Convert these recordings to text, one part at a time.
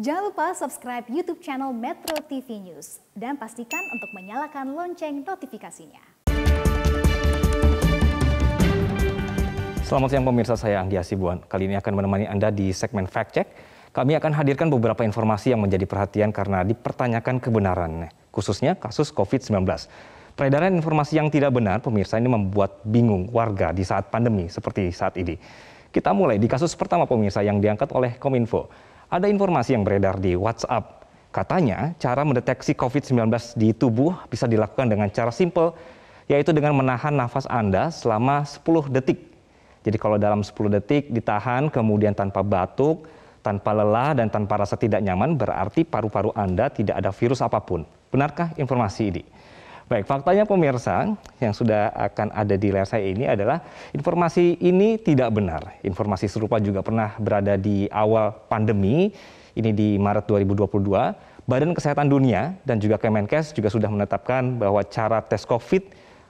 Jangan lupa subscribe YouTube channel Metro TV News dan pastikan untuk menyalakan lonceng notifikasinya. Selamat siang pemirsa, saya Anggi Asibuan. Kali ini akan menemani Anda di segmen Fact Check. Kami akan hadirkan beberapa informasi yang menjadi perhatian karena dipertanyakan kebenarannya, khususnya kasus COVID-19. Peredaran informasi yang tidak benar, pemirsa ini membuat bingung warga di saat pandemi seperti saat ini. Kita mulai di kasus pertama pemirsa yang diangkat oleh Kominfo. Ada informasi yang beredar di WhatsApp. Katanya, cara mendeteksi COVID-19 di tubuh bisa dilakukan dengan cara simpel, yaitu dengan menahan nafas Anda selama 10 detik. Jadi kalau dalam 10 detik ditahan, kemudian tanpa batuk, tanpa lelah, dan tanpa rasa tidak nyaman, berarti paru-paru Anda tidak ada virus apapun. Benarkah informasi ini? Baik, faktanya pemirsa yang sudah akan ada di layar saya ini adalah informasi ini tidak benar. Informasi serupa juga pernah berada di awal pandemi, ini di Maret 2022. Badan Kesehatan Dunia dan juga Kemenkes juga sudah menetapkan bahwa cara tes COVID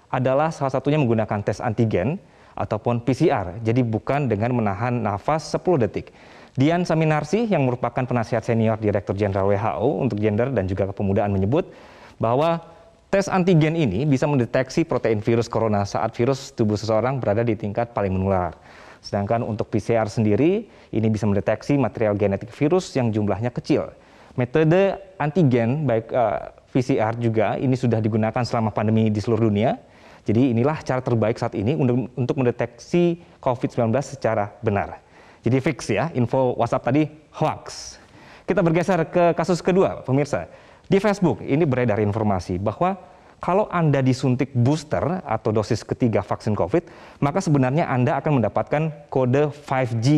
adalah salah satunya menggunakan tes antigen ataupun PCR. Jadi bukan dengan menahan nafas 10 detik. Dian Saminarsi yang merupakan penasihat senior Direktur Jenderal WHO untuk gender dan juga kepemudaan menyebut bahwa Tes antigen ini bisa mendeteksi protein virus corona saat virus tubuh seseorang berada di tingkat paling menular. Sedangkan untuk PCR sendiri, ini bisa mendeteksi material genetik virus yang jumlahnya kecil. Metode antigen baik uh, eh, PCR juga ini sudah digunakan selama pandemi di seluruh dunia. Jadi inilah cara terbaik saat ini untuk mendeteksi COVID-19 secara benar. Jadi fix ya, info WhatsApp tadi hoax. Kita bergeser ke kasus kedua, pemirsa. Di Facebook ini beredar informasi bahwa kalau Anda disuntik booster atau dosis ketiga vaksin COVID, maka sebenarnya Anda akan mendapatkan kode 5G.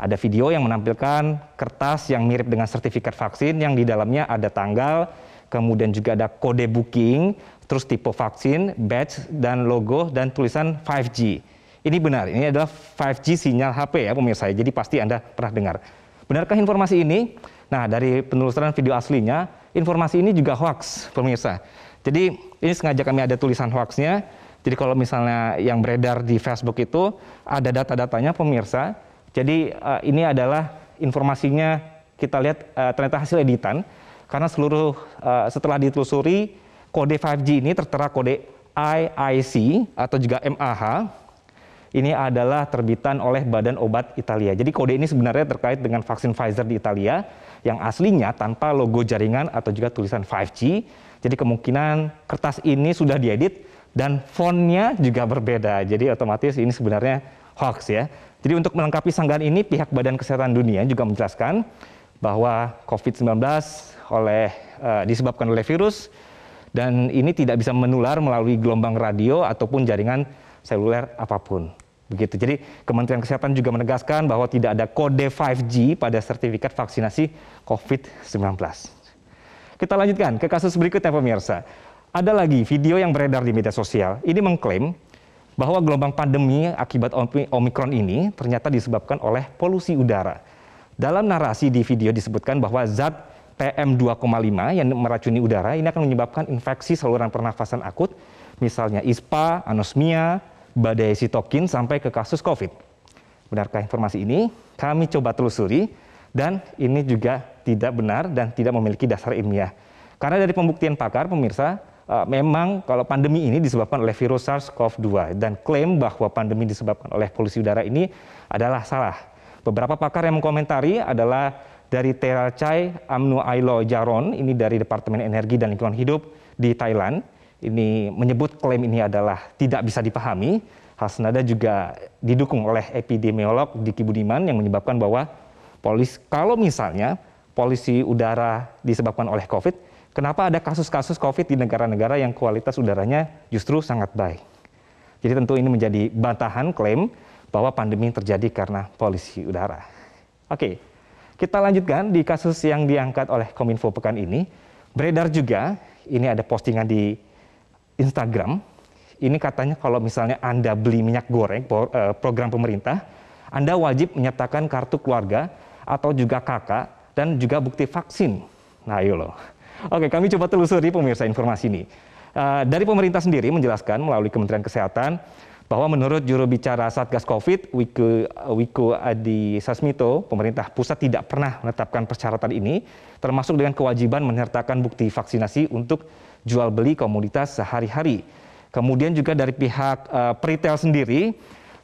Ada video yang menampilkan kertas yang mirip dengan sertifikat vaksin yang di dalamnya ada tanggal, kemudian juga ada kode booking, terus tipe vaksin, badge, dan logo, dan tulisan 5G. Ini benar, ini adalah 5G sinyal HP ya pemirsa, ya. jadi pasti Anda pernah dengar. Benarkah informasi ini? Nah, dari penelusuran video aslinya, informasi ini juga hoax, pemirsa. Jadi ini sengaja kami ada tulisan hoaxnya. Jadi kalau misalnya yang beredar di Facebook itu ada data-datanya pemirsa. Jadi uh, ini adalah informasinya kita lihat uh, ternyata hasil editan karena seluruh uh, setelah ditelusuri kode 5G ini tertera kode IIC atau juga MAH. Ini adalah terbitan oleh Badan Obat Italia. Jadi kode ini sebenarnya terkait dengan vaksin Pfizer di Italia yang aslinya tanpa logo jaringan atau juga tulisan 5G. Jadi kemungkinan kertas ini sudah diedit dan fontnya juga berbeda. Jadi otomatis ini sebenarnya hoax ya. Jadi untuk melengkapi sanggahan ini pihak Badan Kesehatan Dunia juga menjelaskan bahwa COVID-19 oleh uh, disebabkan oleh virus dan ini tidak bisa menular melalui gelombang radio ataupun jaringan seluler apapun. Begitu. Jadi Kementerian Kesehatan juga menegaskan bahwa tidak ada kode 5G pada sertifikat vaksinasi COVID-19. Kita lanjutkan ke kasus berikutnya pemirsa. Ada lagi video yang beredar di media sosial. Ini mengklaim bahwa gelombang pandemi akibat Omikron ini ternyata disebabkan oleh polusi udara. Dalam narasi di video disebutkan bahwa zat PM2,5 yang meracuni udara ini akan menyebabkan infeksi saluran pernafasan akut, misalnya ISPA, anosmia, badai sitokin sampai ke kasus COVID. Benarkah informasi ini? Kami coba telusuri dan ini juga tidak benar dan tidak memiliki dasar ilmiah. Karena dari pembuktian pakar, pemirsa, eh, memang kalau pandemi ini disebabkan oleh virus SARS-CoV-2 dan klaim bahwa pandemi disebabkan oleh polusi udara ini adalah salah. Beberapa pakar yang mengkomentari adalah dari Terachai Amnu Ailo Jaron, ini dari Departemen Energi dan Lingkungan Hidup di Thailand, ini menyebut klaim ini adalah tidak bisa dipahami. Hal senada juga didukung oleh epidemiolog Diki Budiman yang menyebabkan bahwa polisi kalau misalnya polisi udara disebabkan oleh COVID, kenapa ada kasus-kasus COVID di negara-negara yang kualitas udaranya justru sangat baik? Jadi tentu ini menjadi bantahan klaim bahwa pandemi terjadi karena polisi udara. Oke, kita lanjutkan di kasus yang diangkat oleh Kominfo pekan ini. Beredar juga, ini ada postingan di Instagram, ini katanya kalau misalnya Anda beli minyak goreng eh, program pemerintah, Anda wajib menyertakan kartu keluarga atau juga kakak dan juga bukti vaksin. Nah, ayo loh. Oke, kami coba telusuri pemirsa informasi ini. Eh, dari pemerintah sendiri menjelaskan melalui Kementerian Kesehatan bahwa menurut juru bicara Satgas Covid Wiku, Wiku Adi Sasmito, pemerintah pusat tidak pernah menetapkan persyaratan ini termasuk dengan kewajiban menyertakan bukti vaksinasi untuk jual beli komunitas sehari-hari. Kemudian juga dari pihak uh, eh, retail sendiri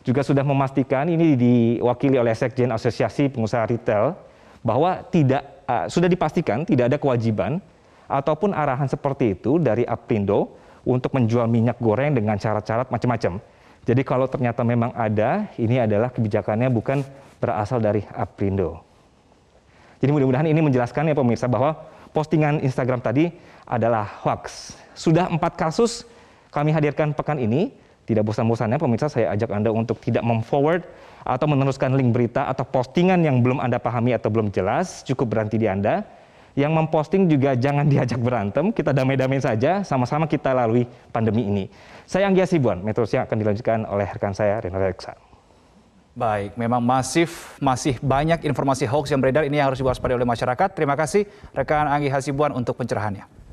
juga sudah memastikan ini diwakili oleh Sekjen Asosiasi Pengusaha Retail bahwa tidak uh, sudah dipastikan tidak ada kewajiban ataupun arahan seperti itu dari Aprindo untuk menjual minyak goreng dengan syarat-syarat macam-macam. Jadi kalau ternyata memang ada, ini adalah kebijakannya bukan berasal dari Aprindo. Jadi mudah-mudahan ini menjelaskan ya pemirsa bahwa postingan Instagram tadi adalah hoax. Sudah empat kasus kami hadirkan pekan ini. Tidak bosan-bosannya pemirsa saya ajak Anda untuk tidak memforward atau meneruskan link berita atau postingan yang belum Anda pahami atau belum jelas, cukup berhenti di Anda yang memposting juga jangan diajak berantem, kita damai-damai saja, sama-sama kita lalui pandemi ini. Saya Anggia Sibuan, Metro yang akan dilanjutkan oleh rekan saya, Rina Reksa. Baik, memang masif, masih banyak informasi hoax yang beredar, ini yang harus diwaspadai oleh masyarakat. Terima kasih rekan Anggi Hasibuan untuk pencerahannya.